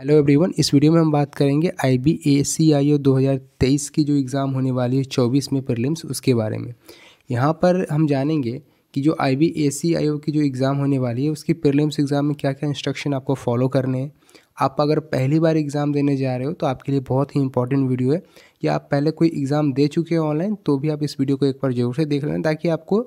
hello everyone इस video में हम बात करेंगे आई बी ए सी आई ओ दो हज़ार तेईस की जो एग्ज़ाम होने वाली है चौबीस में प्रीलिम्स उसके बारे में यहाँ पर हम जानेंगे कि जो आई बी ए सी आई ओ की जो एग्ज़ाम होने वाली है उसकी प्रीलिम्स एग्ज़ाम में क्या क्या इंस्ट्रक्शन आपको फॉलो करने हैं आप अगर पहली बार एग्ज़ाम देने जा रहे हो तो आपके लिए बहुत ही इंपॉर्टेंट वीडियो है या आप पहले कोई एग्ज़ाम दे चुके हो ऑनलाइन तो भी आप इस वीडियो को एक बार ज़रूर से देख लें ताकि आपको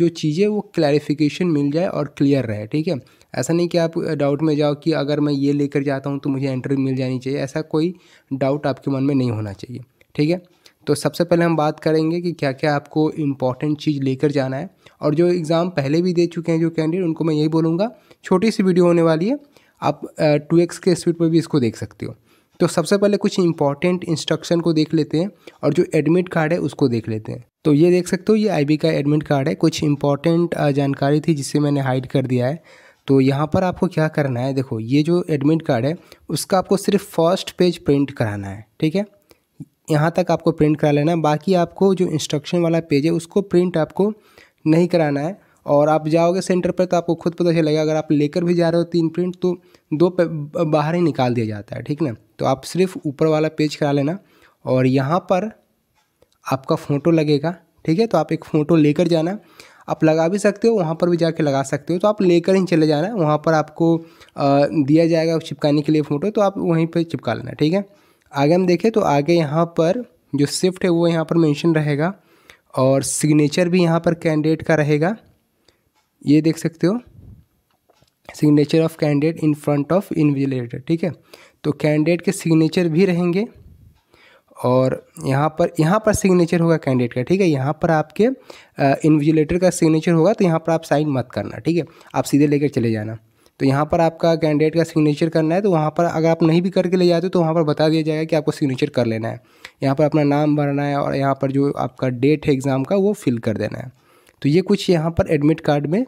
जो चीज़ें वो क्लैरिफिकेशन मिल जाए और क्लियर रहे ठीक है ऐसा नहीं कि आप डाउट में जाओ कि अगर मैं ये लेकर जाता हूँ तो मुझे एंट्री मिल जानी चाहिए ऐसा कोई डाउट आपके मन में नहीं होना चाहिए ठीक है तो सबसे पहले हम बात करेंगे कि क्या क्या आपको इम्पॉर्टेंट चीज़ लेकर जाना है और जो एग्ज़ाम पहले भी दे चुके हैं जो कैंडिडेट उनको मैं यही बोलूँगा छोटी सी वीडियो होने वाली है आप टू एक्स के स्पीड पर भी इसको देख सकते हो तो सबसे पहले कुछ इंपॉर्टेंट इंस्ट्रक्शन को देख लेते हैं और जो एडमिट कार्ड है उसको देख लेते हैं तो ये देख सकते हो ये आईबी का एडमिट कार्ड है कुछ इंपॉर्टेंट जानकारी थी जिसे मैंने हाइड कर दिया है तो यहाँ पर आपको क्या करना है देखो ये जो एडमिट कार्ड है उसका आपको सिर्फ फर्स्ट पेज प्रिंट कराना है ठीक है यहाँ तक आपको प्रिंट करा लेना है बाकी आपको जो इंस्ट्रक्शन वाला पेज है उसको प्रिंट आपको नहीं कराना है और आप जाओगे सेंटर पर तो आपको खुद पता चलेगा अगर आप लेकर भी जा रहे हो तीन प्रिंट तो दो बाहर ही निकाल दिया जाता है ठीक ना तो आप सिर्फ ऊपर वाला पेज करा लेना और यहाँ पर आपका फ़ोटो लगेगा ठीक है तो आप एक फ़ोटो लेकर जाना आप लगा भी सकते हो वहाँ पर भी जाके लगा सकते हो तो आप लेकर ही चले जाना वहाँ पर आपको दिया जाएगा चिपकाने के लिए फ़ोटो तो आप वहीं पर चिपका लेना ठीक है आगे हम देखें तो आगे यहाँ पर जो शिफ्ट है वो यहाँ पर मेंशन रहेगा और सिग्नेचर भी यहाँ पर कैंडिडेट का रहेगा ये देख सकते हो signature of candidate in front of invigilator ठीक है तो कैंडिडेट के सिग्नेचर भी रहेंगे और यहाँ पर यहाँ पर सिग्नेचर होगा कैंडिडेट का ठीक है यहाँ पर आपके इन्विजिलेटर का सिग्नेचर होगा तो यहाँ पर आप साइन मत करना ठीक है आप सीधे लेकर चले जाना तो यहाँ पर आपका कैंडिडेट का सिग्नेचर करना है तो वहाँ पर अगर आप नहीं भी करके ले जाते हो तो वहाँ पर बता दिया जाएगा कि आपको सिग्नेचर कर लेना है यहाँ पर अपना नाम भरना है और यहाँ पर जो आपका डेट है एग्ज़ाम का वो फिल कर देना है तो ये कुछ यहाँ पर एडमिट कार्ड में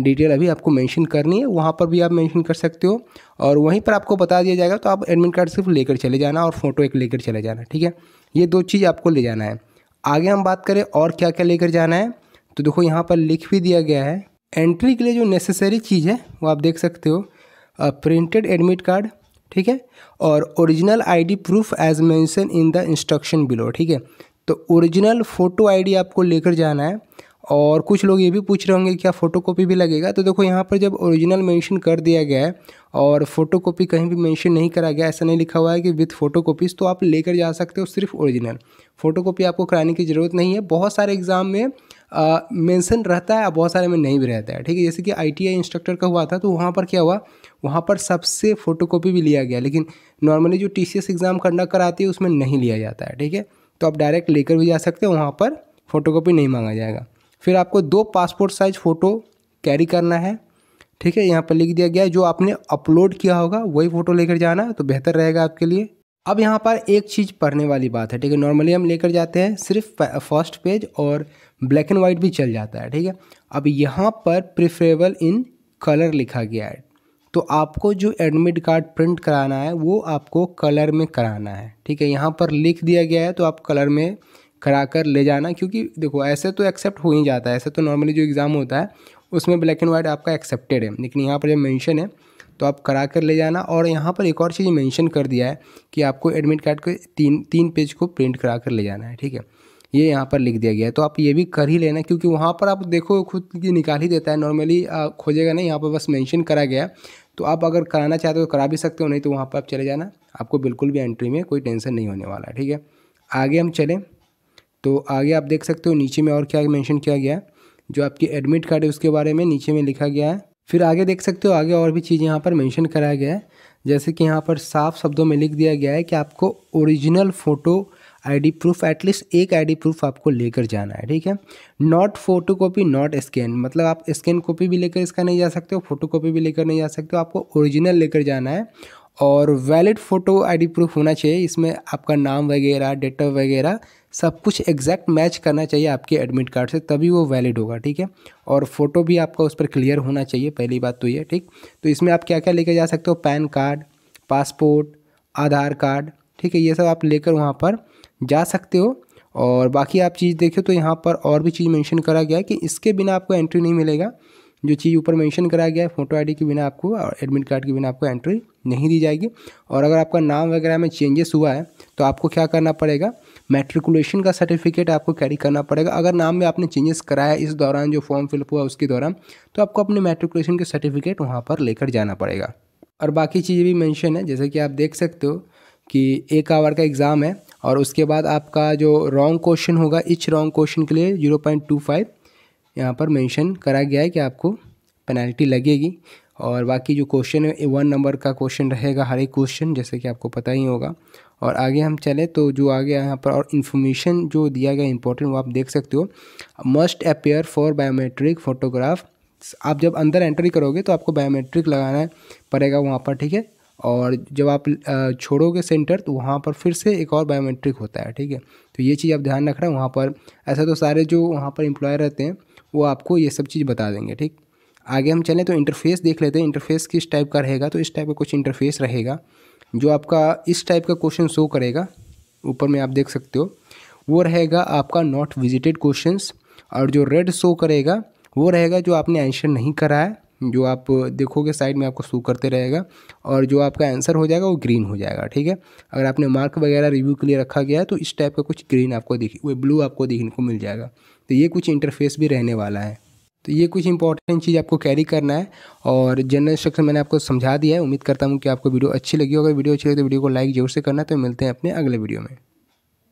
डिटेल अभी आपको मेंशन करनी है वहाँ पर भी आप मेंशन कर सकते हो और वहीं पर आपको बता दिया जाएगा तो आप एडमिट कार्ड सिर्फ लेकर चले जाना और फ़ोटो एक लेकर चले जाना ठीक है ये दो चीज़ आपको ले जाना है आगे हम बात करें और क्या क्या लेकर जाना है तो देखो यहाँ पर लिख भी दिया गया है एंट्री के लिए जो नेसेसरी चीज़ है वो आप देख सकते हो प्रिंटेड एडमिट कार्ड ठीक है और original ID proof as mention in the instruction below ठीक है तो ओरिजिनल फ़ोटो आईडी आपको लेकर जाना है और कुछ लोग ये भी पूछ रहे होंगे क्या फ़ोटोकॉपी भी लगेगा तो देखो यहाँ पर जब ओरिजिनल मेंशन कर दिया गया है और फ़ोटोकॉपी कहीं भी मेंशन नहीं करा गया ऐसा नहीं लिखा हुआ है कि विथ फ़ोटोकॉपीज़ तो आप लेकर जा सकते हो सिर्फ ओरिजिनल फ़ोटोकॉपी आपको कराने की ज़रूरत नहीं है बहुत सारे एग्ज़ाम में मेंशन रहता है बहुत सारे में नहीं भी रहता है ठीक है जैसे कि आई इंस्ट्रक्टर का हुआ था तो वहाँ पर क्या हुआ वहाँ पर सबसे फ़ोटो भी लिया गया लेकिन नॉर्मली जो टी एग्ज़ाम कंडक्ट कराती है उसमें नहीं लिया जाता है ठीक है तो आप डायरेक्ट लेकर भी जा सकते हो वहाँ पर फ़ोटोकॉपी नहीं मांगा जाएगा फिर आपको दो पासपोर्ट साइज़ फ़ोटो कैरी करना है ठीक है यहाँ पर लिख दिया गया है जो आपने अपलोड किया होगा वही फ़ोटो लेकर जाना तो बेहतर रहेगा आपके लिए अब यहाँ पर एक चीज़ पढ़ने वाली बात है ठीक है नॉर्मली हम लेकर जाते हैं सिर्फ फर्स्ट पेज और ब्लैक एंड वाइट भी चल जाता है ठीक है अब यहाँ पर प्रिफरेबल इन कलर लिखा गया है तो आपको जो एडमिट कार्ड प्रिंट कराना है वो आपको कलर में कराना है ठीक है यहाँ पर लिख दिया गया है तो आप कलर में करा कर ले जाना क्योंकि देखो ऐसे तो एक्सेप्ट हो ही जाता है ऐसे तो नॉर्मली जो एग्ज़ाम होता है उसमें ब्लैक एंड वाइट आपका एक्सेप्टेड है लेकिन यहाँ पर जब मेंशन है तो आप करा कर ले जाना और यहाँ पर एक और चीज़ मेंशन कर दिया है कि आपको एडमिट कार्ड के तीन तीन पेज को प्रिंट करा कर ले जाना है ठीक है ये यहाँ पर लिख दिया गया है तो आप ये भी कर ही लेना क्योंकि वहाँ पर आप देखो खुद की निकाल ही देता है नॉर्मली खोजेगा ना यहाँ पर बस मेंशन करा गया तो आप अगर कराना चाहते हो तो करा भी सकते हो नहीं तो वहाँ पर आप चले जाना आपको बिल्कुल भी एंट्री में कोई टेंशन नहीं होने वाला ठीक है आगे हम चलें तो आगे आप देख सकते हो नीचे में और क्या मैंशन किया गया है जो आपकी एडमिट कार्ड है उसके बारे में नीचे में लिखा गया है फिर आगे देख सकते हो आगे और भी चीज़ यहाँ पर मेंशन कराया गया है जैसे कि यहाँ पर साफ शब्दों में लिख दिया गया है कि आपको original photo ID proof at least एक आईडी प्रूफ आपको लेकर जाना है ठीक है not photo copy not scan मतलब आप स्कैन कॉपी भी लेकर इसका नहीं जा सकते हो फोटो कॉपी भी लेकर नहीं जा सकते हो आपको ओरिजिनल लेकर जाना है और वैलिड फ़ोटो आईडी प्रूफ होना चाहिए इसमें आपका नाम वगैरह डेट ऑफ वगैरह सब कुछ एग्जैक्ट मैच करना चाहिए आपके एडमिट कार्ड से तभी वो वैलिड होगा ठीक है और फोटो भी आपका उस पर क्लियर होना चाहिए पहली बात तो ये ठीक तो इसमें आप क्या क्या लेके जा सकते हो pan card passport Aadhaar card ठीक है ये सब आप लेकर वहाँ पर जा सकते हो और बाकी आप चीज़ देखें तो यहाँ पर और भी चीज़ मेंशन करा गया है कि इसके बिना आपको एंट्री नहीं मिलेगा जो चीज़ ऊपर मेंशन कराया गया है फ़ोटो आईडी के बिना आपको और एडमिट कार्ड के बिना आपको एंट्री नहीं दी जाएगी और अगर आपका नाम वगैरह में चेंजेस हुआ है तो आपको क्या करना पड़ेगा मेट्रिकुलेशन का सर्टिफिकेट आपको कैरी करना पड़ेगा अगर नाम में आपने चेंजेस कराया इस दौरान जो फॉर्म फिलअप हुआ उसके दौरान तो आपको अपने मेट्रिकुलेशन के सर्टिफिकेट वहाँ पर लेकर जाना पड़ेगा और बाकी चीज़ें भी मैंशन है जैसे कि आप देख सकते हो कि एक आवर का एग्ज़ाम है और उसके बाद आपका जो रॉन्ग क्वेश्चन होगा इच रॉन्ग क्वेश्चन के लिए ज़ीरो पॉइंट टू फाइव यहाँ पर मेंशन करा गया है कि आपको पेनल्टी लगेगी और बाकी जो क्वेश्चन है वन नंबर का क्वेश्चन रहेगा हर एक क्वेश्चन जैसे कि आपको पता ही होगा और आगे हम चले तो जो आगे यहाँ पर और इन्फॉर्मेशन जो दिया गया इंपॉर्टेंट वो आप देख सकते हो must appear for biometric photograph आप जब अंदर एंट्री करोगे तो आपको बायोमेट्रिक लगाना पड़ेगा वहाँ पर ठीक है और जब आप छोड़ोगे सेंटर तो वहाँ पर फिर से एक और बायोमेट्रिक होता है ठीक है तो ये चीज़ आप ध्यान रख रहे हैं वहाँ पर ऐसा तो सारे जो वहाँ पर इम्प्लॉय रहते हैं वो आपको ये सब चीज़ बता देंगे ठीक आगे हम चलें तो इंटरफेस देख लेते हैं इंटरफेस किस टाइप का रहेगा तो इस टाइप का कुछ इंटरफेस रहेगा जो आपका इस टाइप का क्वेश्चन शो करेगा ऊपर में आप देख सकते हो वो रहेगा आपका नॉट विजिटेड क्वेश्चन और जो रेड शो करेगा वो रहेगा जो आपने आंसर नहीं करा है जो आप देखोगे साइड में आपको शो करते रहेगा और जो आपका आंसर हो जाएगा वो ग्रीन हो जाएगा ठीक है अगर आपने मार्क वगैरह रिव्यू के लिए रखा गया है तो इस टाइप का कुछ ग्रीन आपको देखिए वो ब्लू आपको देखने को मिल जाएगा तो ये कुछ इंटरफेस भी रहने वाला है तो ये कुछ इंपॉर्टेंट चीज़ आपको कैरी करना है और जनरल इंस्ट्रक्शन मैंने आपको समझा दिया है उम्मीद करता हूँ कि आपको वीडियो अच्छी लगी होगी वीडियो अच्छी लगी तो वीडियो को लाइक जरूर से करना तो मिलते हैं अपने अगले वीडियो में